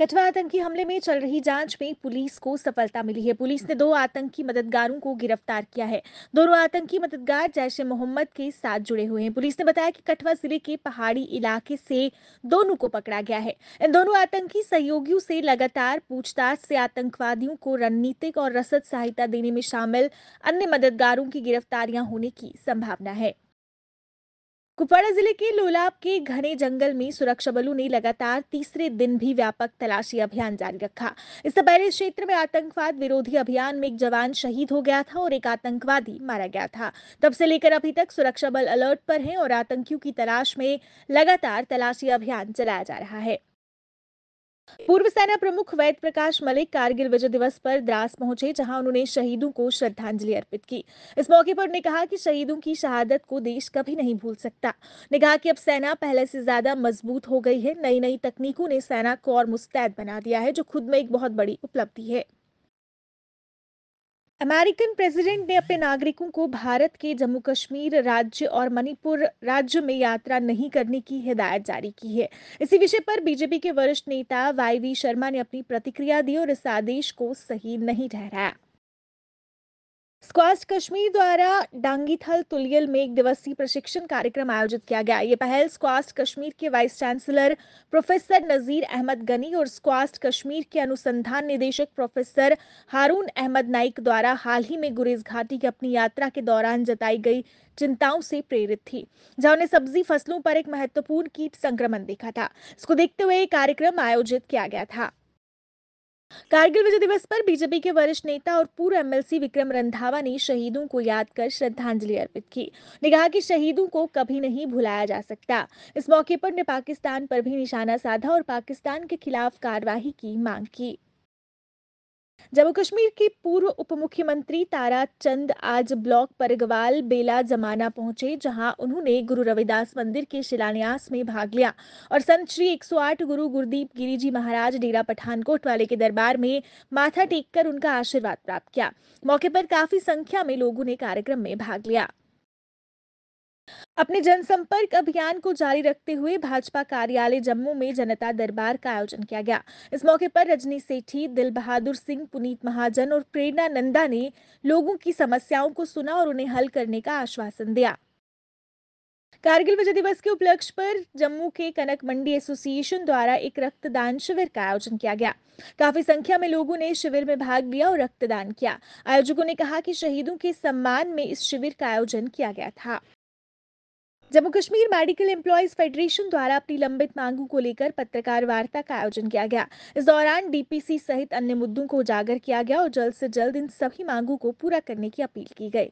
कठवा आतंकी हमले में चल रही जांच में पुलिस को सफलता मिली है पुलिस ने दो आतंकी मददगारों को गिरफ्तार किया है दोनों आतंकी मददगार जैश ए मोहम्मद के साथ जुड़े हुए हैं पुलिस ने बताया कि कठवा जिले के पहाड़ी इलाके से दोनों को पकड़ा गया है इन दोनों आतंकी सहयोगियों से लगातार पूछताछ से आतंकवादियों को रणनीतिक और रसद सहायता देने में शामिल अन्य मददगारों की गिरफ्तारियां होने की संभावना है कुपवाड़ा जिले के लोलाब के घने जंगल में सुरक्षा बलों ने लगातार तीसरे दिन भी व्यापक तलाशी अभियान जारी रखा इससे पहले क्षेत्र में आतंकवाद विरोधी अभियान में एक जवान शहीद हो गया था और एक आतंकवादी मारा गया था तब से लेकर अभी तक सुरक्षा बल अलर्ट पर हैं और आतंकियों की तलाश में लगातार तलाशी अभियान चलाया जा रहा है पूर्व सेना प्रमुख वैद प्रकाश मलिक कारगिल विजय दिवस पर द्रास पहुंचे जहां उन्होंने शहीदों को श्रद्धांजलि अर्पित की इस मौके पर उन्होंने कहा कि शहीदों की शहादत को देश कभी नहीं भूल सकता ने कहा कि अब सेना पहले से ज्यादा मजबूत हो गई है नई नई तकनीकों ने सेना को और मुस्तैद बना दिया है जो खुद में एक बहुत बड़ी उपलब्धि है अमेरिकन प्रेसिडेंट ने अपने नागरिकों को भारत के जम्मू कश्मीर राज्य और मणिपुर राज्य में यात्रा नहीं करने की हिदायत जारी की है इसी विषय पर बीजेपी के वरिष्ठ नेता वाई वी शर्मा ने अपनी प्रतिक्रिया दी और इस आदेश को सही नहीं ठहराया स्क्वास कश्मीर द्वारा डांगीथल तुलियल में एक दिवसीय प्रशिक्षण कार्यक्रम आयोजित किया गया ये पहल स्क्वास कश्मीर के vice chancellor professor Nazir Ahmad Ganai और स्क्वास कश्मीर के अनुसंधान निदेशक प्रोफेसर हारून अहमद नाइक द्वारा हाल ही में गुरेज घाटी की अपनी यात्रा के दौरान जताई गई चिंताओं से प्रेरित थी जहां उन्हें सब्जी फसलों पर एक महत्वपूर्ण कीट संक्रमण देखा था इसको देखते हुए कार्यक्रम आयोजित किया गया था कारगिल विजय दिवस पर बीजेपी के वरिष्ठ नेता और पूर्व एमएलसी विक्रम रंधावा ने शहीदों को याद कर श्रद्धांजलि अर्पित की ने कहा कि शहीदों को कभी नहीं भुलाया जा सकता इस मौके पर ने पाकिस्तान पर भी निशाना साधा और पाकिस्तान के खिलाफ कार्रवाई की मांग की जम्मू कश्मीर की पूर्व उप मुख्यमंत्री तारा चंद आज ब्लॉक परगवाल बेला जमाना पहुंचे जहां उन्होंने गुरु रविदास मंदिर के शिलान्यास में भाग लिया और संत श्री 108 गुरु गुरदीप गिरी जी महाराज डेरा पठानकोट वाले के दरबार में माथा टेककर उनका आशीर्वाद प्राप्त किया मौके पर काफी संख्या में लोगों ने कार्यक्रम में भाग लिया अपने जनसंपर्क अभियान को जारी रखते हुए भाजपा कार्यालय जम्मू में जनता दरबार का आयोजन किया गया इस मौके पर रजनी सेठी दिल बहादुर सिंह पुनीत महाजन और प्रेरणा नंदा ने लोगों की समस्याओं को सुना और उन्हें हल करने का आश्वासन दिया कारगिल विजय दिवस के उपलक्ष्य पर जम्मू के कनक मंडी एसोसिएशन द्वारा एक रक्तदान शिविर का आयोजन किया गया काफी संख्या में लोगों ने शिविर में भाग लिया और रक्तदान किया आयोजकों ने कहा कि शहीदों के सम्मान में इस शिविर का आयोजन किया गया था Jammu Kashmir medical employees federation द्वारा अपनी लंबित मांगों को लेकर पत्रकार वार्ता का आयोजन किया गया इस दौरान डीपीसी सहित अन्य मुद्दों को उजागर किया गया और जल्द से जल्द इन सभी मांगों को पूरा करने की अपील की गई